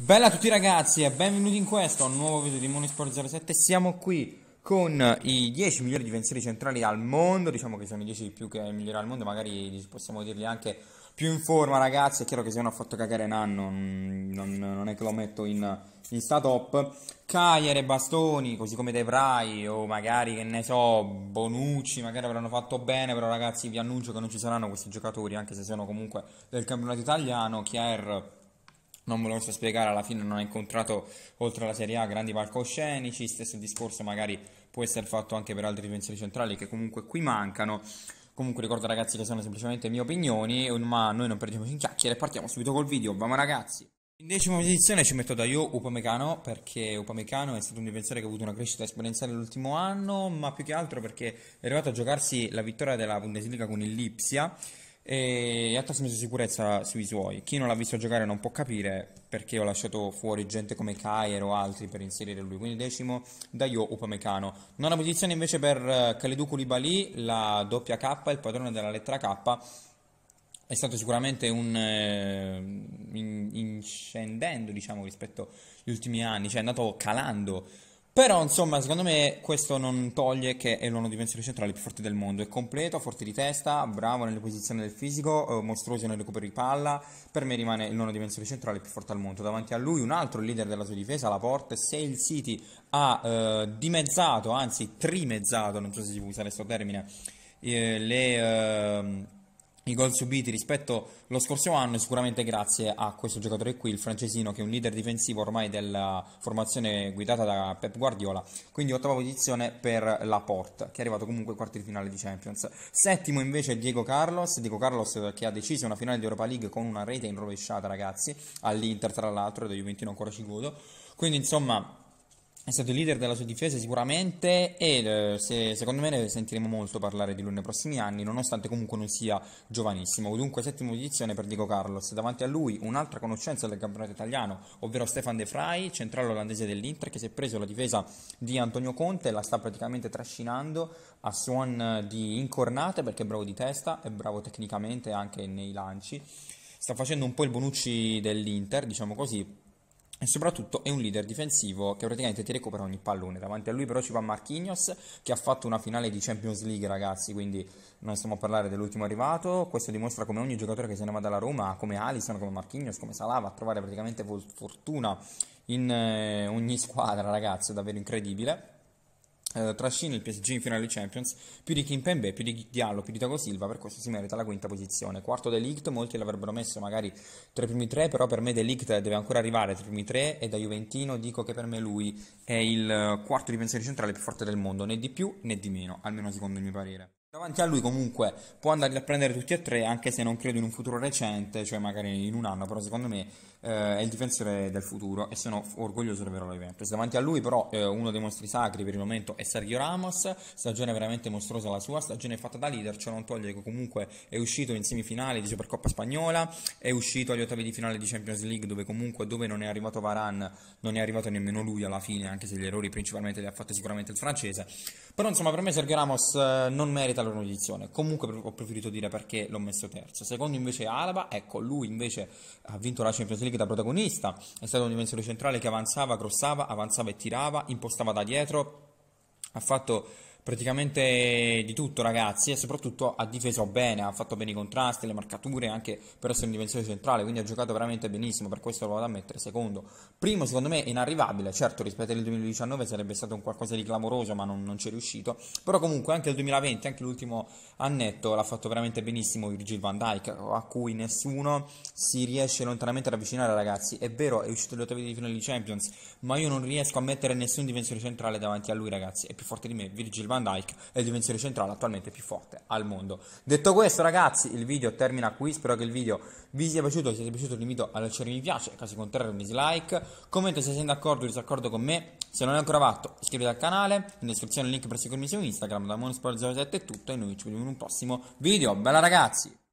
Bella a tutti ragazzi e benvenuti in questo nuovo video di Monisport 07 Siamo qui con i 10 migliori difensori centrali al mondo Diciamo che sono i 10 più che migliori al mondo Magari possiamo dirli anche più in forma ragazzi È chiaro che se uno ha fatto cagare Nanno mm, non, non è che lo metto in, in sta top Cagliere, Bastoni, così come De O magari che ne so, Bonucci Magari avranno fatto bene Però ragazzi vi annuncio che non ci saranno questi giocatori Anche se sono comunque del campionato italiano Chiar non me lo so spiegare, alla fine non ha incontrato oltre alla Serie A grandi palcoscenici, stesso discorso magari può essere fatto anche per altri difensori centrali che comunque qui mancano. Comunque ricordo ragazzi che sono semplicemente mie opinioni, ma noi non perdiamoci in chiacchiere partiamo subito col video, vamo ragazzi! In decima posizione ci metto da io Upamecano perché Upamecano è stato un difensore che ha avuto una crescita esponenziale l'ultimo anno ma più che altro perché è arrivato a giocarsi la vittoria della Bundesliga con il Lipsia e ha trasmesso sicurezza sui suoi. Chi non l'ha visto giocare non può capire perché ho lasciato fuori gente come Kair o altri per inserire lui. Quindi decimo da Dayo Upamecano. Nona posizione invece per eh, Khalidou Koulibaly, la doppia K, il padrone della lettera K. È stato sicuramente un eh, in, in scendendo, diciamo, rispetto agli ultimi anni, cioè è andato calando però, insomma, secondo me questo non toglie che è l'uno dei centrale più forte del mondo. È completo, forte di testa, bravo nelle posizioni del fisico, eh, mostruoso nel recupero di palla. Per me rimane il nono difensore centrale più forte al mondo. Davanti a lui un altro leader della sua difesa, la Porte. Se il City ha eh, dimezzato, anzi trimezzato, non so se si può usare questo termine, eh, le ehm, i gol subiti rispetto allo scorso anno è sicuramente grazie a questo giocatore qui, il francesino, che è un leader difensivo ormai della formazione guidata da Pep Guardiola. Quindi ottava posizione per Laporte, che è arrivato comunque ai quarti di finale di Champions. Settimo invece Diego Carlos, Diego Carlos che ha deciso una finale di Europa League con una rete in rovesciata, ragazzi, all'Inter tra l'altro, e da Juventino ancora ci godo. Quindi insomma è stato il leader della sua difesa sicuramente e eh, se, secondo me ne sentiremo molto parlare di lui nei prossimi anni, nonostante comunque non sia giovanissimo. Dunque settima posizione per Diego Carlos. Davanti a lui un'altra conoscenza del campionato italiano, ovvero Stefan De Frey, centrale olandese dell'Inter, che si è preso la difesa di Antonio Conte e la sta praticamente trascinando a suon di incornate perché è bravo di testa, è bravo tecnicamente anche nei lanci. Sta facendo un po' il Bonucci dell'Inter, diciamo così, e soprattutto è un leader difensivo che praticamente ti recupera ogni pallone. Davanti a lui però ci va Marquinhos che ha fatto una finale di Champions League ragazzi, quindi non stiamo a parlare dell'ultimo arrivato. Questo dimostra come ogni giocatore che se ne va dalla Roma, come Alisson, come Marquinhos, come Salava, a trovare praticamente fortuna in eh, ogni squadra ragazzi, è davvero incredibile. Eh, trascina il PSG in finale di Champions più di Kim Pembe, più di Diallo, più di Taco Silva, per questo si merita la quinta posizione. Quarto Delict, molti l'avrebbero messo magari tra i primi tre, però per me Delict deve ancora arrivare tra i primi tre e da Juventino dico che per me lui è il quarto difensore centrale più forte del mondo, né di più né di meno, almeno secondo il mio parere. Davanti a lui comunque può andarli a prendere tutti e tre, anche se non credo in un futuro recente, cioè magari in un anno, però secondo me eh, è il difensore del futuro e sono orgoglioso davvero della Juventus. Davanti a lui però eh, uno dei mostri sacri per il momento è Sergio Ramos, stagione veramente mostruosa la sua, stagione fatta da leader, ciò non toglie che comunque è uscito in semifinale di Supercoppa Spagnola, è uscito agli ottavi di finale di Champions League dove comunque dove non è arrivato Varane, non è arrivato nemmeno lui alla fine, anche se gli errori principalmente li ha fatti sicuramente il francese. Però insomma per me Sergio Ramos eh, non merita merita la loro edizione. Comunque ho preferito dire perché l'ho messo terzo. Secondo invece Alaba, ecco, lui invece ha vinto la Champions League da protagonista, è stato un difensore centrale che avanzava, crossava, avanzava e tirava, impostava da dietro, ha fatto praticamente di tutto ragazzi e soprattutto ha difeso bene, ha fatto bene i contrasti, le marcature anche per essere un difensore centrale, quindi ha giocato veramente benissimo, per questo lo vado a mettere secondo. Primo secondo me è inarrivabile, certo rispetto al 2019 sarebbe stato un qualcosa di clamoroso ma non, non c'è riuscito, però comunque anche il 2020, anche l'ultimo annetto l'ha fatto veramente benissimo Virgil van Dijk a cui nessuno si riesce lontanamente ad avvicinare ragazzi, è vero è uscito gli ottavi di finale di Champions, ma io non riesco a mettere nessun difensore centrale davanti a lui ragazzi, è più forte di me Virgil Van Dyke e il difensore centrale attualmente più forte al mondo. Detto questo ragazzi il video termina qui, spero che il video vi sia piaciuto, se vi è piaciuto invito a lasciare mi piace, caso contrario un dislike, commento se siete d'accordo o disaccordo con me, se non è ancora fatto iscrivetevi al canale, in descrizione il link per seguirmi su Instagram da monsport 07 è tutto e noi ci vediamo in un prossimo video, bella ragazzi!